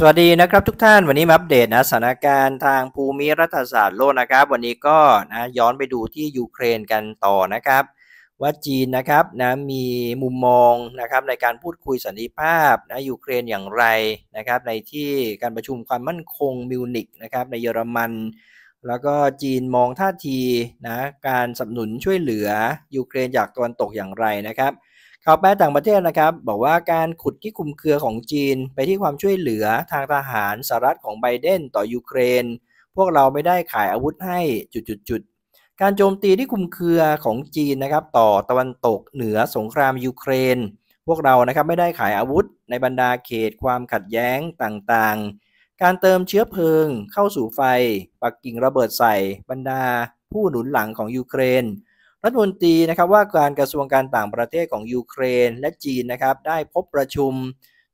สวัสดีนะครับทุกท่านวันนี้มาอัปเดตนะสถานการณ์ทางภูมิรัฐศาสตร์โลกนะครับ วันนี้ก็นะย้อนไปดูที่ยูเครนกันต่อนะครับ ว่าจีนนะครับนะมีมุมมองนะครับในการพูดคุยสันติภาพนะยูเครนอย่างไรนะครับ ในที่การประชุมความมั่นคงมิวนิกนะครับในเยอรมัน แล้วก็จีนมองท่าทีนะการสนับสนุนช่วยเหลือยูเครนจากตะวันตกอย่างไรนะครับข่าวแปลต่างประเทศนะครับ บอกว่าการขุดที่คุมเครือของจีน ไปที่ความช่วยเหลือทางทหารสหรัฐของไบเดนต่อยูเครน พวกเราไม่ได้ขายอาวุธให้จุดๆการโจมตีที่คุมเครือของจีนนะครับต่อตะวันตกเหนือสงครามยูเครน พวกเรานะครับไม่ได้ขายอาวุธ ในบรรดาเขตความขัดแย้งต่างๆ การเติมเชื้อเพลิงเข้าสู่ไฟ ปักกิ่งระเบิดใส่บรรดา ผู้หนุนหลังของยูเครนรัฐมนตรีนะครับว่าการกระทรวงการต่างประเทศของ ยูเครน และจีนนะครับ ได้พบประชุม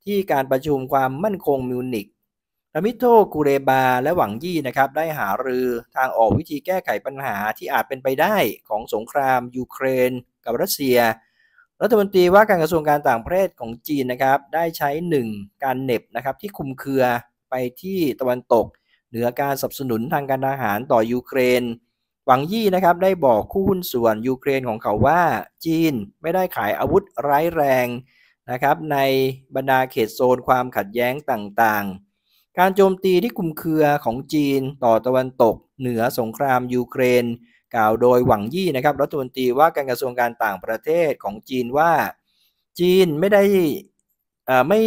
ที่การประชุมความมั่นคงมิวนิกรามิโตกูเรบา และหวังยี่ นะครับได้หารือทางออกวิธีแก้ไขปัญหาที่อาจเป็นไปได้ของสงครามยูเครน กับรัสเซีย รัฐมนตรีว่าการกระทรวงการต่างประเทศของจีนนะครับได้ใช้ 1 การเน็บนะครับที่คุมเครือไปที่ตะวันตกเหนือการสนับสนุนทางการทหารต่อยูเครนหวังยี่นะครับได้บอกคู่หุ้นส่วนยูเครนของเขาว่าจีนไม่ได้ขายอาวุธร้ายแรงนะครับ ในบรรดาเขตโซนความขัดแย้งต่างๆ การโจมตีที่คุมเครือของจีนต่อตะวันตกเหนือสงครามยูเครนกล่าวโดยหวังยี่นะครับรัฐมนตรีว่าการกระทรวงการต่างประเทศของจีนว่าจีนไม่ได้ไม่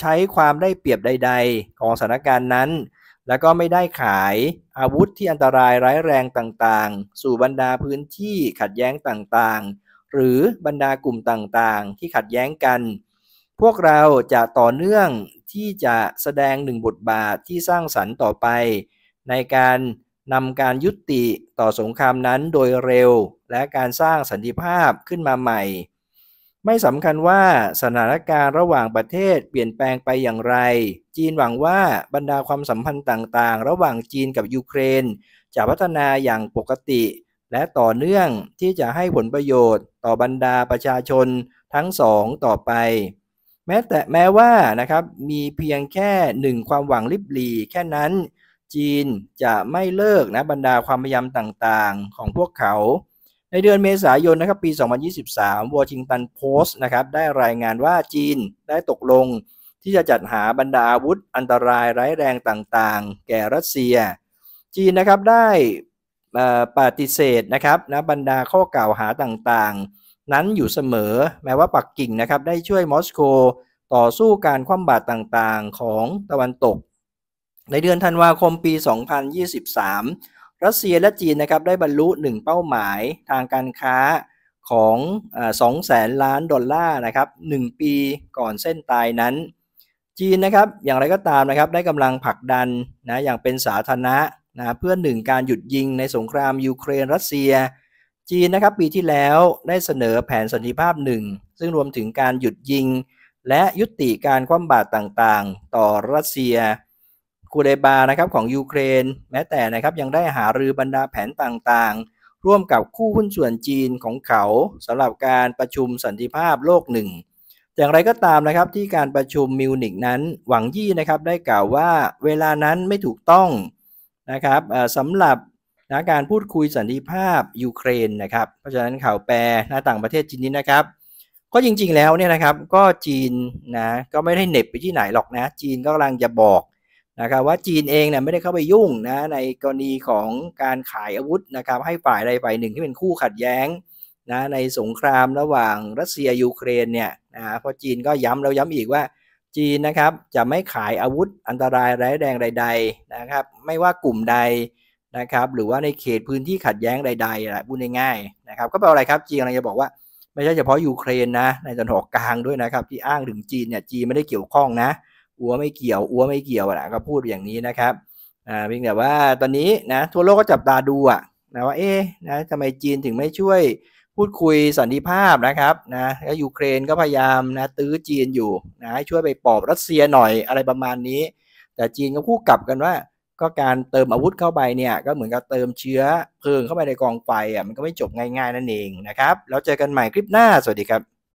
ใช้ความได้เปรียบใดๆ ของสถานการณ์นั้นแล้วก็ไม่ได้ขายอาวุธที่อันตรายร้ายแรงต่างๆ สู่บรรดาพื้นที่ขัดแย้งต่างๆ หรือบรรดากลุ่มต่างๆ ที่ขัดแย้งกัน พวกเราจะต่อเนื่องที่จะแสดงหนึ่งบทบาทที่สร้างสรรค์ต่อไป ในการนำการยุติต่อสงครามนั้นโดยเร็วและการสร้างสันติภาพขึ้นมาใหม่ไม่สำคัญว่าสถานการณ์ระหว่างประเทศเปลี่ยนแปลงไปอย่างไร จีนหวังว่าบรรดาความสัมพันธ์ต่างๆ ระหว่างจีนกับยูเครน จะพัฒนาอย่างปกติ และต่อเนื่องที่จะให้ผลประโยชน์ ต่อบรรดาประชาชนทั้งสองต่อไป แม้แต่แม้ว่านะครับมีเพียงแค่หนึ่งความหวังลิบหลีแค่นั้น จีนจะไม่เลิกนะบรรดาความพยายามต่างๆ ของพวกเขาในเดือนเมษายนนะครับปี 2023 Washington Post นะครับได้รายงานว่าจีนได้ตกลงที่จะจัดหาบรรดาอาวุธอันตราย ร้ายแรงต่าง ๆ แก่รัสเซีย จีนนะครับได้ปฏิเสธนะครับนะบรรดาข้อกล่าวหาต่าง ๆ นั้นอยู่เสมอแม้ว่าปักกิ่งนะครับ ได้ช่วยมอสโกต่อสู้การคว่ำบาตรต่าง ๆ ของตะวันตก ในเดือนธันวาคมปี 2023รัสเซียและจีนนะครับได้บรรลุหนึ่งเป้าหมายทางการค้าของสองแสนล้านดอลลาร์นะครับหนึ่งปีก่อนเส้นตายนั้น จีนนะครับ อย่างไรก็ตามนะครับได้กำลังผลักดันนะ อย่างเป็นสาธารณะนะ เพื่อหนึ่งการหยุดยิงในสงครามยูเครน รัสเซีย จีนนะครับปีที่แล้วได้เสนอแผนสันติภาพหนึ่ง ซึ่งรวมถึงการหยุดยิง และยุติการคว่ำบาตรต่างๆต่อรัสเซียูเดบานะครับของยูเครน แม้แต่ นะครับ ยังได้หารือบรรดาแผนต่างๆ ร่วมกับคู่หุ้นส่วนจีนของเขาสำหรับการประชุมสันติภาพโลกหนึ่งอย่างไรก็ตามนะครับที่การประชุมมิวนิกนั้น หวังยี่นะครับได้กล่าวว่าเวลานั้นไม่ถูกต้องนะครับสำหรับนะการพูดคุยสันติภาพยูเครนนะครับ เพราะฉะนั้นข่าวแปลหน้าต่างประเทศจีนนี้นะครับก็จริง ๆ แล้วเนี่ยนะครับก็จีนนะก็ไม่ได้เน็บไปที่ไหนหรอกนะจีนก็กำลังจะบอกนะครับว่าจีนเองเนี่ยไม่ได้เข้าไปยุ่งนะในกรณีของการขายอาวุธนะครับ ให้ฝ่ายใดฝ่ายหนึ่งที่เป็นคู่ขัดแย้งนะในสงครามระหว่างรัสเซียยูเครนเนี่ยนะเพราะจีนก็ย้ำเราย้ำอีกว่า จีนนะครับจะไม่ขายอาวุธอันตรายร้ายแรงใดๆนะครับไม่ว่ากลุ่มใดนะครับหรือว่าในเขตพื้นที่ขัดแย้งใดๆนะพูดง่ายๆนะครับก็แปลว่าอะไรครับจีนกำลังจะบอกว่าไม่ใช่เฉพาะยูเครนนะในตะวันออกกลางด้วยนะครับ ที่อ้างถึงจีนเนี่ยจีนไม่ได้เกี่ยวข้องนะอัวไม่เกี่ยว อัวไม่เกี่ยวนะก็พูดอย่างนี้นะครับอ่าเพียงแต่ว่าตอนนี้นะทั่วโลกก็จับตาดูอะนะว่าเอ๊นะทำไมจีนถึงไม่ช่วยพูดคุยสันติภาพนะครับนะแล้วยูเครนก็พยายามนะตื้อจีนอยู่นะให้ช่วยไปปอบรัสเซียหน่อยอะไรประมาณนี้ แต่จีนก็คู่กลับกันว่า ก็การเติมอาวุธเข้าไปเนี่ยก็เหมือนกับเติมเชื้อเพลิงเข้าไปในกองไฟอ่ะมันก็ไม่จบง่ายๆนั่นเองนะครับแล้วเจอกันใหม่คลิปหน้าสวัสดีครับ